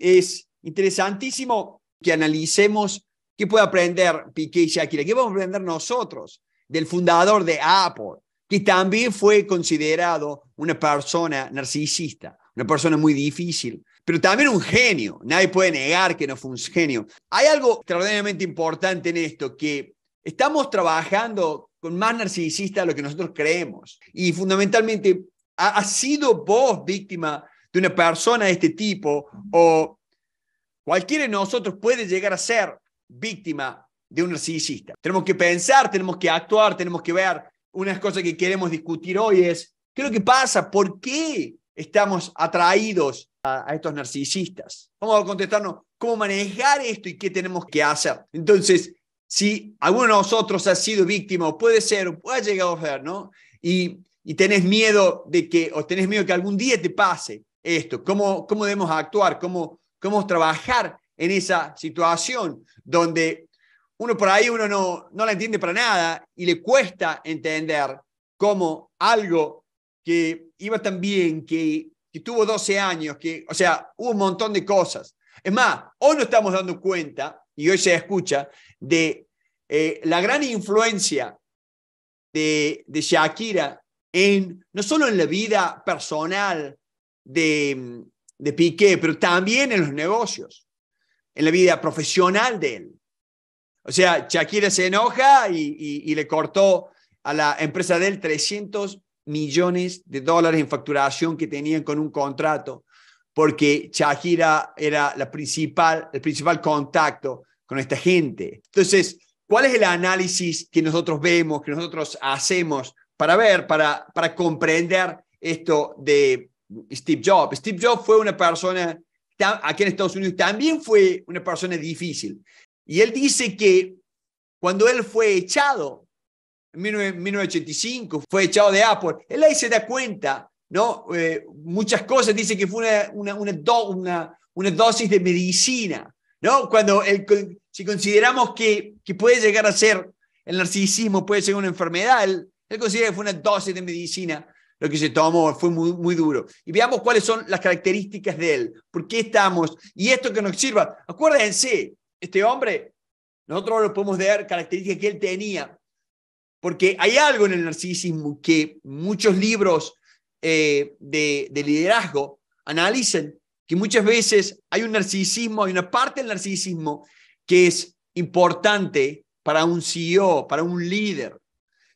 es interesantísimo que analicemos qué puede aprender Piqué y Shakira, qué vamos a aprender nosotros del fundador de Apple, que también fue considerado una persona narcisista, una persona muy difícil, pero también un genio. Nadie puede negar que no fue un genio. Hay algo extraordinariamente importante en esto, que estamos trabajando con más narcisistas de lo que nosotros creemos. Y fundamentalmente, ha, sido vos víctima de una persona de este tipo o cualquiera de nosotros puede llegar a ser víctima de un narcisista. Tenemos que pensar, tenemos que actuar, tenemos que ver. Unas cosas que queremos discutir hoy es, ¿qué es lo que pasa? ¿Por qué estamos atraídos a, estos narcisistas? Vamos a contestarnos cómo manejar esto y qué tenemos que hacer. Entonces, si alguno de nosotros ha sido víctima, o puede ser, o ha llegado a ser, ¿no? Y, y tenés miedo de que, o tenés miedo que algún día te pase, esto, cómo, cómo debemos actuar, cómo, cómo trabajar en esa situación donde uno por ahí uno no, no la entiende para nada y le cuesta entender cómo algo que iba tan bien, que, que tuvo 12 años, que, o sea, hubo un montón de cosas. Es más, hoy no estamos dando cuenta, y hoy se escucha, de eh, la gran influencia de, de Shakira en, no solo en la vida personal, de, de Piqué, pero también en los negocios, en la vida profesional de él. O sea, Shakira se enoja y, le cortó a la empresa de él 300 millones de dólares en facturación que tenían con un contrato, porque Shakira era la principal, el principal contacto con esta gente. Entonces, ¿cuál es el análisis que nosotros vemos, que nosotros hacemos para ver, para, para comprender esto de, Steve Jobs. Steve Jobs fue una persona, aquí en Estados Unidos también fue una persona difícil. Y él dice que cuando él fue echado, en 1985, fue echado de Apple, él ahí se da cuenta, ¿no? Eh, muchas cosas, dice que fue una, una, una, una, dosis de medicina, ¿no? Cuando si consideramos que, que puede llegar a ser el narcisismo, puede ser una enfermedad, él considera que fue una dosis de medicina lo que se tomó fue muy, muy duro. Y veamos cuáles son las características de él, por qué estamos y esto que nos sirva. Acuérdense, este hombre, nosotros lo podemos ver características que él tenía, porque hay algo en el narcisismo que muchos libros eh, de, de liderazgo analicen, que muchas veces hay un narcisismo, hay una parte del narcisismo que es importante para un CEO, para un líder,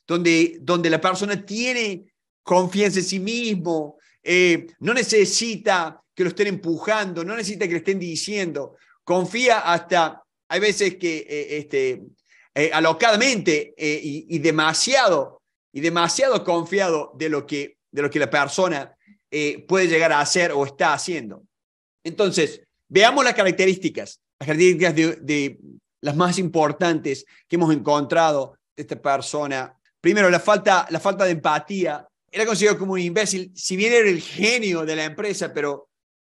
donde, donde la persona tiene confianza en sí mismo, eh, no necesita que lo estén empujando, no necesita que le estén diciendo, confía hasta, hay veces que eh, este, eh, alocadamente y, demasiado, y demasiado confiado de lo que, de lo que la persona puede llegar a hacer o está haciendo. Entonces, veamos las características, las características de, las más importantes que hemos encontrado de esta persona. Primero, la falta, la falta de empatía era considerado como un imbécil, si bien era el genio de la empresa, pero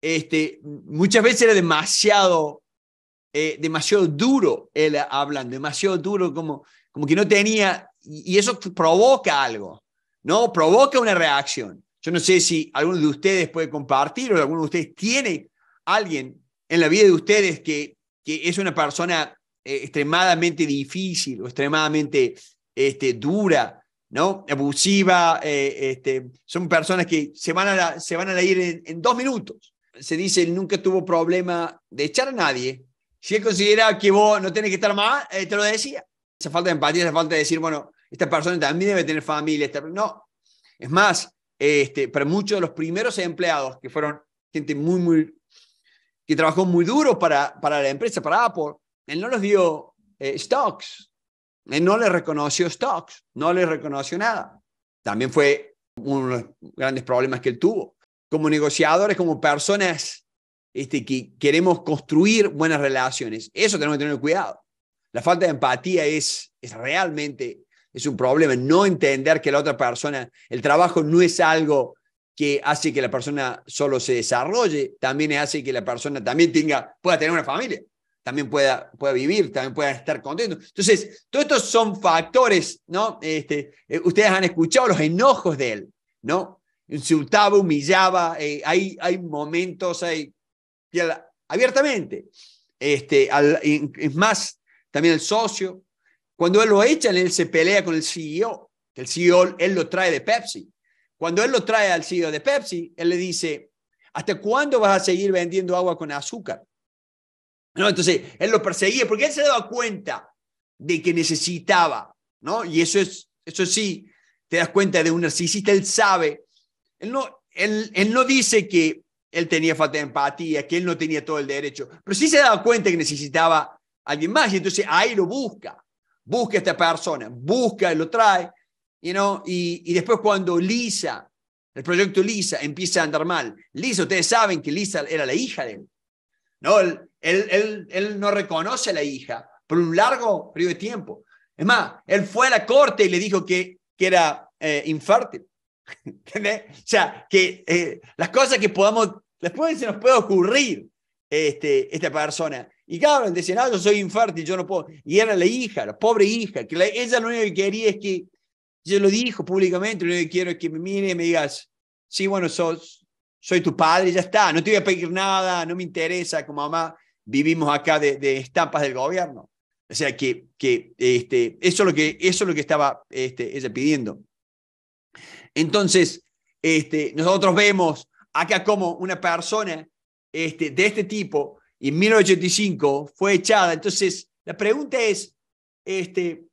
este, muchas veces era demasiado, eh, demasiado duro él hablando, demasiado duro como, como que no tenía, y eso provoca algo, ¿no? Provoca una reacción. Yo no sé si alguno de ustedes puede compartir o alguno de ustedes tiene alguien en la vida de ustedes que, que es una persona eh, extremadamente difícil o extremadamente este, dura ¿no? Abusiva, eh, este, son personas que se van a, se van a ir en, dos minutos. Se dice, nunca tuvo problema de echar a nadie. Si él considera que vos no tenés que estar más, eh, te lo decía. Esa falta de empatía, esa falta de decir, bueno, esta persona también debe tener familia. No. Es más, este, para muchos de los primeros empleados, que fueron gente muy, muy, que trabajó muy duro para, para la empresa, para Apple, él no los dio eh, stocks, eh, no le reconoció stocks, no le reconoció nada. También fue uno de los grandes problemas que él tuvo. Como negociadores, como personas este, que queremos construir buenas relaciones, eso tenemos que tener cuidado. La falta de empatía es, es realmente es un problema. No entender que la otra persona, el trabajo no es algo que hace que la persona solo se desarrolle, también hace que la persona también tenga, pueda tener una familia también pueda, pueda vivir, también pueda estar contento. Entonces, todos estos son factores, ¿no? Este, eh, ustedes han escuchado los enojos de él, ¿no? Insultaba, humillaba, eh, hay, hay momentos, hay abiertamente. Este, es más, también el socio, cuando él lo echa, él se pelea con el CEO, que el CEO él lo trae de Pepsi. Cuando él lo trae al CEO de Pepsi, él le dice, ¿hasta cuándo vas a seguir vendiendo agua con azúcar? ¿no? Entonces, él lo perseguía porque él se daba cuenta de que necesitaba, ¿no? Y eso es, eso sí, te das cuenta de un narcisista, él sabe, él no, él, él no dice que él tenía falta de empatía, que él no tenía todo el derecho, pero sí se daba cuenta que necesitaba a alguien más y entonces ahí lo busca, busca a esta persona, busca, lo trae, you know? y, y después cuando Lisa, el proyecto Lisa empieza a andar mal, Lisa, ustedes saben que Lisa era la hija de él, ¿no? Él, él, él no reconoce a la hija por un largo periodo de tiempo. Es más, él fue a la corte y le dijo que, que era eh, infértil. ¿Entendés? O sea, que eh, las cosas que podamos, después se nos puede ocurrir este, esta persona. Y cabrón, decía, no, ah, yo soy infértil, yo no puedo. Y era la hija, la pobre hija, que ella lo único que quería es que, yo lo dijo públicamente, lo único que quiero es que me mire y me digas, sí, bueno, sos, soy tu padre, ya está, no te voy a pedir nada, no me interesa, como mamá vivimos acá de, estampas del gobierno. O sea, que, que, este, eso, es lo que eso lo que estaba este, ella pidiendo. Entonces, este, nosotros vemos acá como una persona este, de este tipo en 1985 fue echada. Entonces, la pregunta es, este,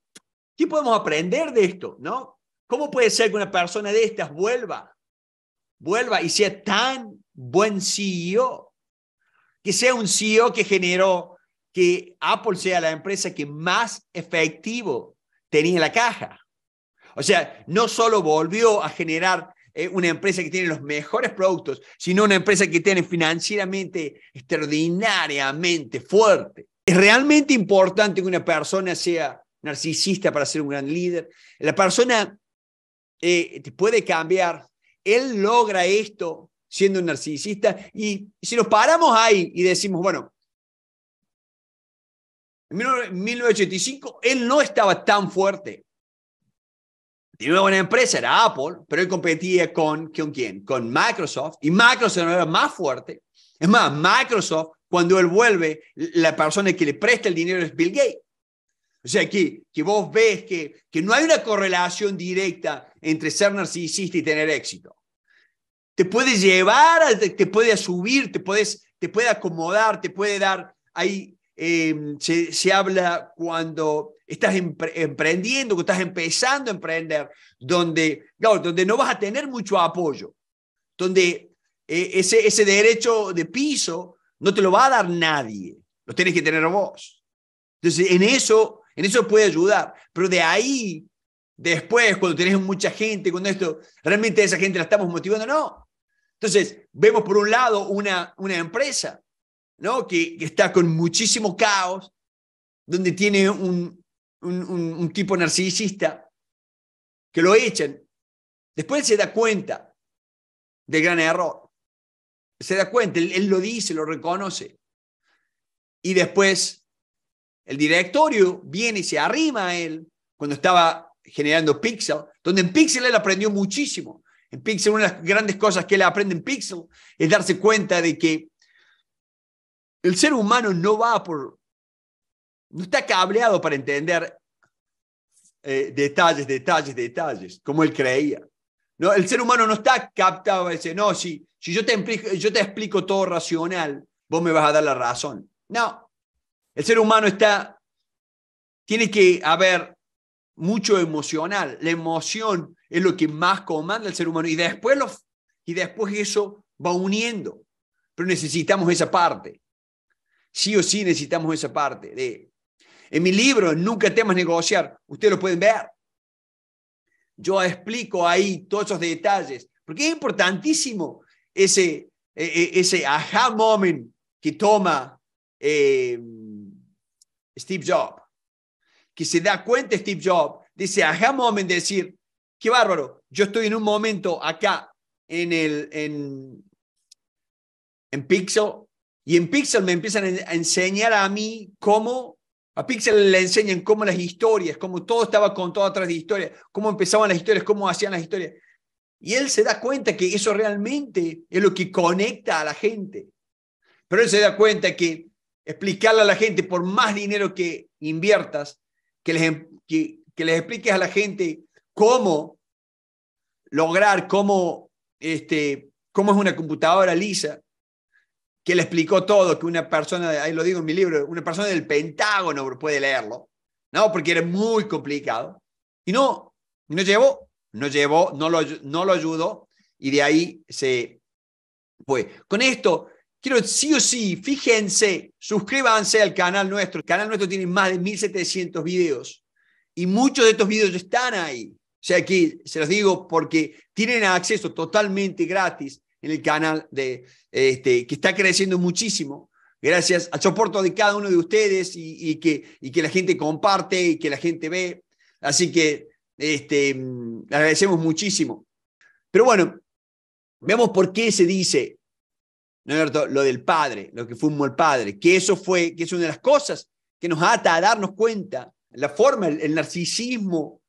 ¿qué podemos aprender de esto? ¿no? ¿Cómo puede ser que una persona de estas vuelva? Vuelva y sea tan buen CEO que sea un CEO que generó que Apple sea la empresa que más efectivo tenía en la caja. O sea, no solo volvió a generar eh, una empresa que tiene los mejores productos, sino una empresa que tiene financieramente extraordinariamente fuerte. Es realmente importante que una persona sea narcisista para ser un gran líder. La persona eh, puede cambiar. Él logra esto siendo un narcisista. Y si nos paramos ahí y decimos, bueno, en 1985 él no estaba tan fuerte. Tenía una buena empresa, era Apple, pero él competía con, ¿con quién? Con Microsoft. Y Microsoft era más fuerte. Es más, Microsoft, cuando él vuelve, la persona que le presta el dinero es Bill Gates. O sea, que, que vos ves que, que no hay una correlación directa entre ser narcisista y tener éxito te puede llevar, te puede subir, te, puedes, te puede acomodar, te puede dar, ahí em, se, se, habla cuando estás emprendiendo, cuando estás empezando a emprender, donde, claro, donde no vas a tener mucho apoyo, donde e, ese, ese derecho de piso no te lo va a dar nadie, lo tienes que tener vos. Entonces, en eso, en eso puede ayudar, pero de ahí después, cuando tenés mucha gente, con esto, realmente esa gente la estamos motivando, no. Entonces, vemos por un lado una, una empresa ¿no? que, está con muchísimo caos, donde tiene un, un, tipo narcisista que lo echan. Después se da cuenta del gran error. Se da cuenta, él, él lo dice, lo reconoce. Y después el directorio viene y se arrima a él cuando estaba generando Pixel, donde en Pixel él aprendió muchísimo. En Pixel, una de las grandes cosas que él aprende en Pixel es darse cuenta de que el ser humano no va por, no está cableado para entender eh, detalles, detalles, detalles, como él creía. No, el ser humano no está captado a decir, no, si, si yo, te explico, yo te explico todo racional, vos me vas a dar la razón. No, el ser humano está, tiene que haber mucho emocional. La emoción es lo que más comanda el ser humano y después, y después eso va uniendo. Pero necesitamos esa parte. Sí o sí necesitamos esa parte. De, en mi libro, Nunca temas negociar, ustedes lo pueden ver. Yo explico ahí todos esos detalles, porque es importantísimo ese, e, e, ese aha moment que toma eh, Steve Jobs, que se da cuenta Steve Jobs, dice aha moment, decir, qué bárbaro, yo estoy en un momento acá en, el, en, en Pixel y en Pixel me empiezan a enseñar a mí cómo, a Pixel le enseñan cómo las historias, cómo todo estaba contado atrás de historias, cómo empezaban las historias, cómo hacían las historias. Y él se da cuenta que eso realmente es lo que conecta a la gente. Pero él se da cuenta que explicarle a la gente, por más dinero que inviertas, que les, em, que les expliques a la gente cómo lograr, cómo, este, cómo es una computadora lisa, que le explicó todo, que una persona, ahí lo digo en mi libro, una persona del Pentágono puede leerlo, ¿no? Porque era muy complicado. Y no, no llevó, no llevó, no lo, no lo ayudó, y de ahí se fue. Con esto, quiero sí o sí, fíjense, suscríbanse al canal nuestro. El canal nuestro tiene más de 1700 videos, y muchos de estos videos están ahí. O sea aquí se los digo porque tienen acceso totalmente gratis en el canal de, este, que está creciendo muchísimo gracias al soporte de cada uno de ustedes y, que, la gente comparte y que la gente ve. Así que este, mm, agradecemos muchísimo. Pero bueno, veamos por qué se dice, ¿no es cierto? Lo del padre, lo que fuimos el padre, que eso fue, que es una de las cosas que nos ata a darnos cuenta, la forma, el narcisismo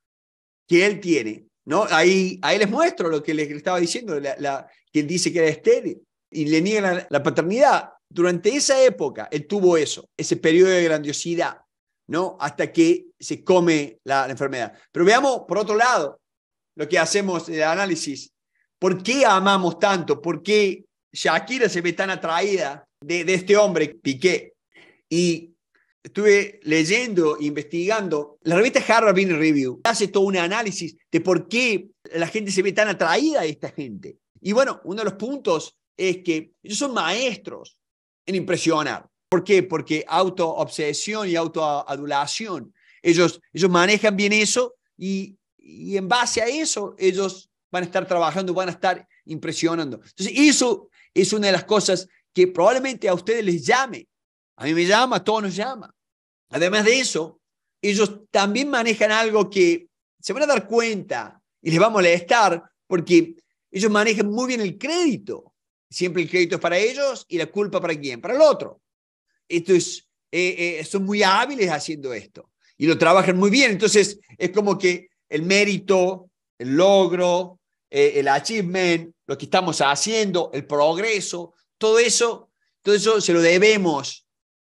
que él tiene. ¿no? Ahí, ahí les muestro lo que les estaba diciendo, la, que él dice que era estéril y le niegan la, paternidad. Durante esa época, él tuvo eso, ese periodo de grandiosidad, ¿no? Hasta que se come la, enfermedad. Pero veamos, por otro lado, lo que hacemos en el análisis. ¿Por qué amamos tanto? ¿Por qué Shakira se ve tan atraída de, de este hombre, Piqué? Y estuve leyendo, investigando, la revista Harvard Business Review hace todo un análisis de por qué la gente se ve tan atraída a esta gente. Y bueno, uno de los puntos es que ellos son maestros en impresionar. ¿Por qué? Porque autoobsesión y autoadulación. Ellos, ellos manejan bien eso y, y en base a eso ellos van a estar trabajando, van a estar impresionando. Entonces, eso es una de las cosas que probablemente a ustedes les llame a mí me llama, a todos nos llama. Además de eso, ellos también manejan algo que se van a dar cuenta y les va a molestar porque ellos manejan muy bien el crédito. Siempre el crédito es para ellos y la culpa para quién? Para el otro. Esto es, eh, eh, son muy hábiles haciendo esto y lo trabajan muy bien. Entonces, es como que el mérito, el logro, eh, el achievement, lo que estamos haciendo, el progreso, todo eso, todo eso se lo debemos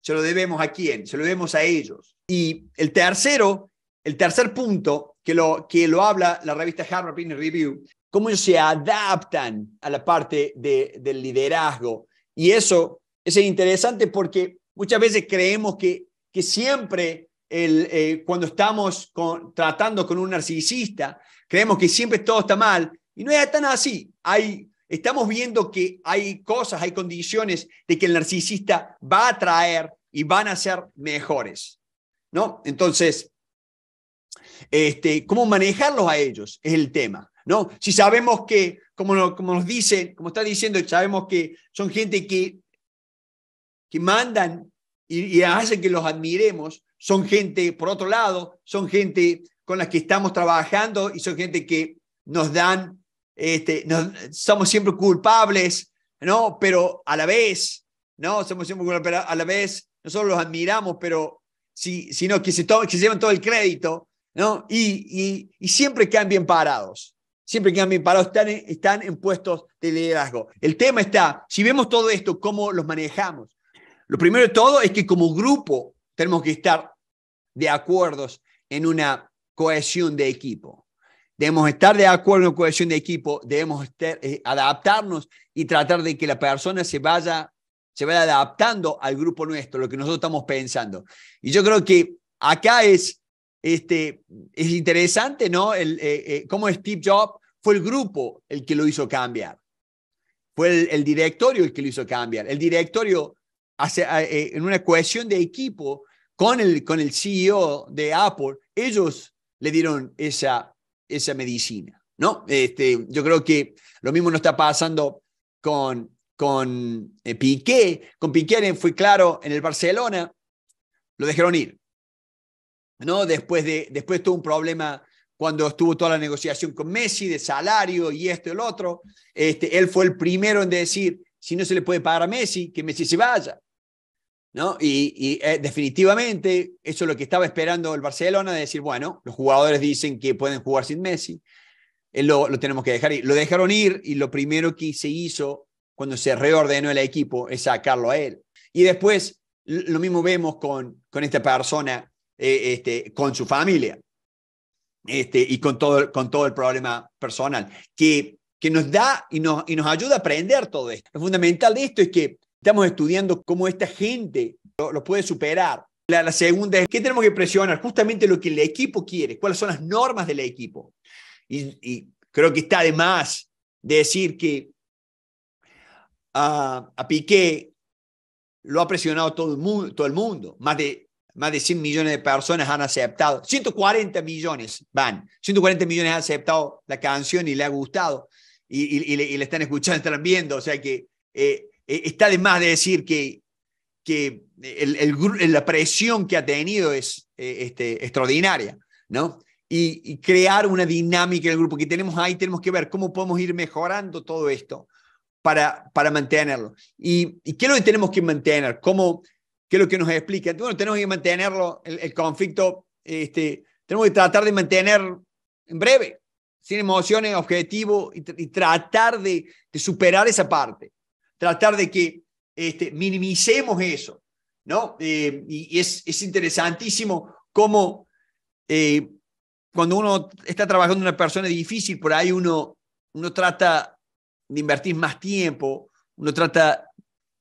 se lo debemos a quién, se lo debemos a ellos. Y el tercero, el tercer punto que lo, que lo habla la revista Harvard Business Review, cómo ellos se adaptan a la parte de, del liderazgo. Y eso, es interesante porque muchas veces creemos que, que siempre el, eh, cuando estamos tratando con un narcisista, creemos que siempre todo está mal. Y no es tan así. Hay Estamos viendo que hay cosas, hay condiciones de que el narcisista va a traer y van a ser mejores, ¿no? Entonces, este, ¿cómo manejarlos a ellos? Es el tema, ¿no? Si sabemos que, como, como nos dicen, como está diciendo, sabemos que son gente que, que mandan y, y hacen que los admiremos, son gente, por otro lado, son gente con las que estamos trabajando y son gente que nos dan este, nos, somos siempre culpables, ¿no? Pero a la vez, ¿no? Somos siempre culpables, a la vez, nosotros los admiramos, pero si, si no, que se, que llevan todo el crédito, ¿no? Y, y, y, siempre quedan bien parados, siempre quedan bien parados, están en, están en puestos de liderazgo. El tema está, si vemos todo esto, ¿cómo los manejamos? Lo primero de todo es que como grupo tenemos que estar de acuerdos en una cohesión de equipo. Debemos estar de acuerdo en cohesión de equipo, debemos eh, adaptarnos y tratar de que la persona se vaya, se vaya adaptando al grupo nuestro, lo que nosotros estamos pensando. Y yo creo que acá es, este, es interesante, ¿no? El, eh, eh, cómo Steve Jobs fue el grupo el que lo hizo cambiar. Fue el, directorio el que lo hizo cambiar. El directorio, hace, en una cohesión de equipo con el, con el CEO de Apple, ellos le dieron esa esa medicina, ¿no? Este, yo creo que lo mismo no está pasando con, con eh, Piqué. Con Piqué fue claro, en el Barcelona lo dejaron ir, ¿no? Después, de, después tuvo un problema cuando estuvo toda la negociación con Messi de salario y esto y el otro. Este, él fue el primero en decir, si no se le puede pagar a Messi, que Messi se vaya. Y, eh, definitivamente eso es lo que estaba esperando el Barcelona, de decir, bueno, los jugadores dicen que pueden jugar sin Messi, eh, lo, lo, tenemos que dejar ir. Lo dejaron ir y lo primero que se hizo cuando se reordenó el equipo es sacarlo a él. Y después lo mismo vemos con, con esta persona, eh, este, con su familia este, y con todo, con todo el problema personal, que, que nos da y nos, y nos ayuda a aprender todo esto. Lo fundamental de esto es que Estamos estudiando cómo esta gente lo, puede superar. La, segunda es, ¿qué tenemos que presionar? Justamente lo que el equipo quiere, cuáles son las normas del equipo. Y, creo que está además de decir que a, Piqué lo ha presionado todo el mundo, Más, de, más de 100 millones de personas han aceptado, 140 millones van, 140 millones han aceptado la canción y le ha gustado y, le, están escuchando, están viendo, o sea que eh, eh, está de más de decir que, que el, el, la presión que ha tenido es eh, este, extraordinaria, ¿no? Y, crear una dinámica en el grupo que tenemos ahí, tenemos que ver cómo podemos ir mejorando todo esto para, para mantenerlo. Y, qué es lo que tenemos que mantener? ¿Cómo, ¿Qué es lo que nos explica? Bueno, tenemos que mantenerlo, el, conflicto, este, tenemos que tratar de mantener en breve, sin emociones, objetivo, y, tratar de, de superar esa parte tratar de que este, minimicemos eso, ¿no? Eh, y es, es, interesantísimo cómo eh, cuando uno está trabajando con una persona difícil, por ahí uno, uno trata de invertir más tiempo, uno trata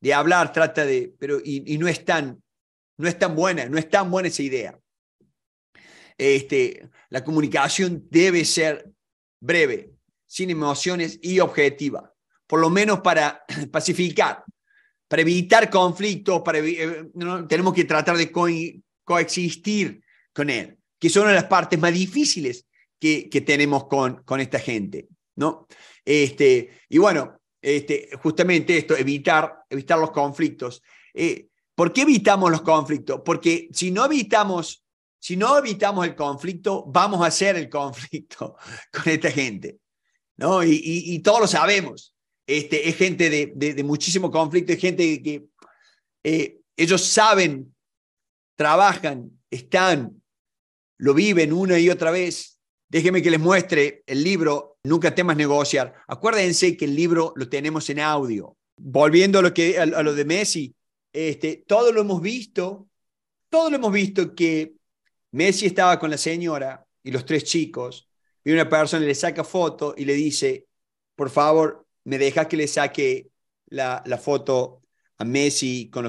de hablar, trata de, pero y, no es tan, no es tan buena, no es tan buena esa idea. Este, la comunicación debe ser breve, sin emociones y objetiva por lo menos para pacificar, para evitar conflictos, para, eh, ¿no? tenemos que tratar de coexistir con él, que son las partes más difíciles que, que tenemos con, con esta gente. ¿no? Este, y bueno, este, justamente esto, evitar, evitar los conflictos. Eh, ¿Por qué evitamos los conflictos? Porque si no evitamos, si no evitamos el conflicto, vamos a hacer el conflicto con esta gente. ¿no? Y, y, y todos lo sabemos. Este, es gente de, muchísimo conflicto, es gente que eh, ellos saben, trabajan, están, lo viven una y otra vez. Déjenme que les muestre el libro Nunca temas negociar. Acuérdense que el libro lo tenemos en audio. Volviendo a lo, que, a, lo de Messi, este, todo lo hemos visto, todo lo hemos visto que Messi estaba con la señora y los tres chicos, y una persona le saca foto y le dice, por favor, me dejas que le saque la, la foto a Messi con,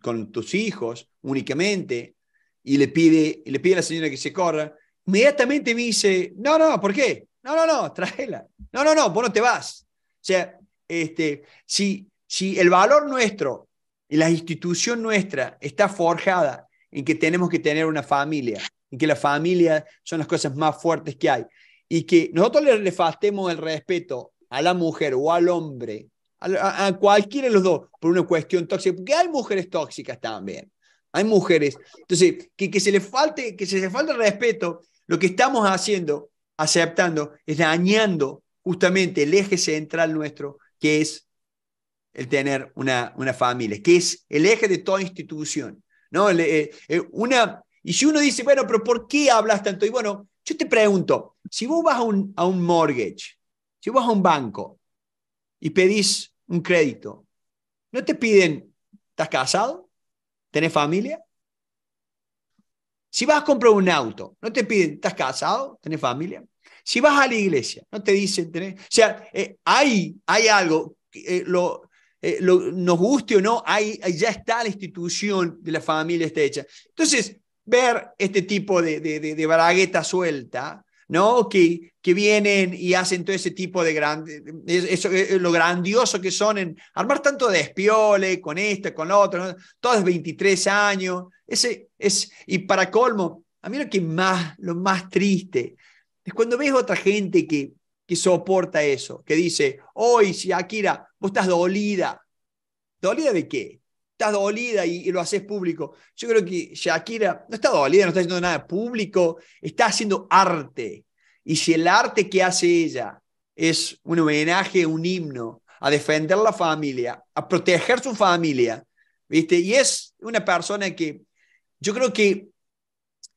con, tus hijos únicamente y le pide, le pide a la señora que se corra, inmediatamente me dice, no, no, ¿por qué? No, no, no, tráela. No, no, no, vos no te vas. O sea, este, si, si el valor nuestro y la institución nuestra está forjada en que tenemos que tener una familia, en que la familia son las cosas más fuertes que hay, y que nosotros le, le faltemos el respeto a la mujer o al hombre, a, cualquiera de los dos, por una cuestión tóxica, porque hay mujeres tóxicas también. Hay mujeres. Entonces, que, que se le falte, que se le falte respeto, lo que estamos haciendo, aceptando, es dañando justamente el eje central nuestro, que es el tener una, una familia, que es el eje de toda institución. ¿no? Eh, eh, una, y si uno dice, bueno, pero ¿por qué hablas tanto? Y bueno, yo te pregunto, si vos vas a un, a un mortgage, si vas a un banco y pedís un crédito, ¿no te piden, estás casado? ¿Tenés familia? Si vas a comprar un auto, ¿no te piden, estás casado? ¿Tenés familia? Si vas a la iglesia, ¿no te dicen, tenés? O sea, eh, hay, hay algo, que eh, eh, lo, nos guste o no, hay, ya está la institución de la familia está hecha. Entonces, ver este tipo de, de, de suelta ¿no? Que, que vienen y hacen todo ese tipo de grandes eso, lo grandioso que son en armar tanto de espiole con esto, con lo otro, todos 23 años. Ese, es, y para colmo, a mí lo que más, lo más triste es cuando ves otra gente que, que soporta eso, que dice, hoy, oh, si Akira, vos estás dolida. ¿Dolida de qué? estás dolida y, lo haces público. Yo creo que Shakira no está dolida, no está haciendo nada público, está haciendo arte. Y si el arte que hace ella es un homenaje, un himno, a defender la familia, a proteger su familia, ¿viste? Y es una persona que yo creo que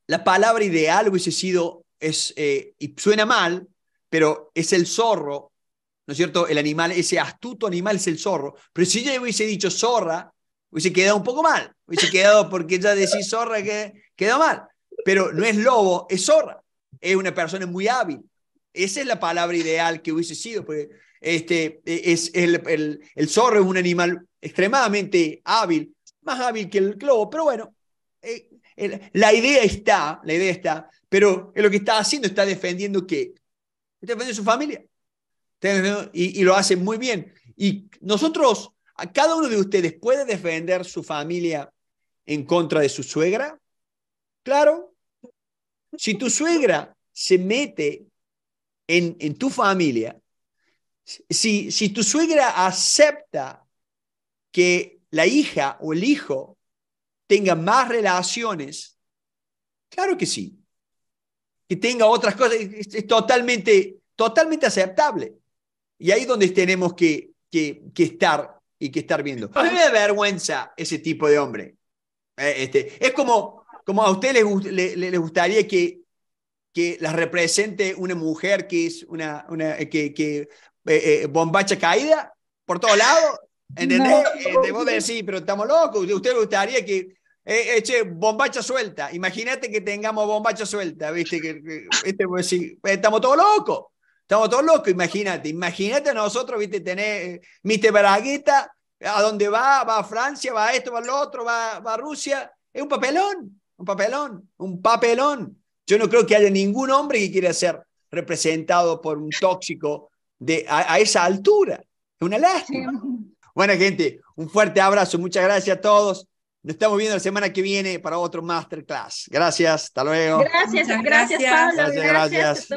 la palabra ideal hubiese sido, es, eh, y suena mal, pero es el zorro, ¿no es cierto? El animal, ese astuto animal es el zorro. Pero si ella hubiese dicho zorra, hubiese quedado un poco mal, hubiese quedado porque ya decís zorra que queda mal, pero no es lobo, es zorra, es una persona muy hábil. Esa es la palabra ideal que hubiese sido, porque este, e, es el, zorro es un animal extremadamente hábil, más hábil que el lobo, pero bueno, eh, la idea está, la idea está, pero lo que está haciendo está defendiendo que está defendiendo su familia, y, y lo hace muy bien. Y nosotros ¿Cada uno de ustedes puede defender su familia en contra de su suegra? Claro. Si tu suegra se mete en, tu familia, si, si tu suegra acepta que la hija o el hijo tenga más relaciones, claro que sí. Que tenga otras cosas, es, totalmente, totalmente aceptable. Y ahí es donde tenemos que, que, que estar y que estar viendo. A ah. me da vergüenza ese tipo de hombre. Eh, este, es como, como a usted les, le, gustaría que, que la represente una mujer que es una, una eh, que, que eh, bombacha caída por todos lados. ¿Entendés? No. vos pero estamos locos. ¿Usted le gustaría que eh, bombacha suelta. Imagínate que tengamos bombacha suelta, ¿viste? Que, este, sí, estamos todos locos. Estamos todos locos, imagínate, imagínate nosotros, viste, tener eh, Mr. Bragueta, a dónde va, va a Francia, va a esto, va a lo otro, va, a Rusia. Es un papelón, un papelón, un papelón. Yo no creo que haya ningún hombre que quiera ser representado por un tóxico de, a, esa altura. Es una lástima. Bueno, gente, un fuerte abrazo, muchas gracias a todos. Nos estamos viendo la semana que viene para otro masterclass. Gracias, hasta luego. Gracias, gracias, Pablo. gracias. gracias. gracias.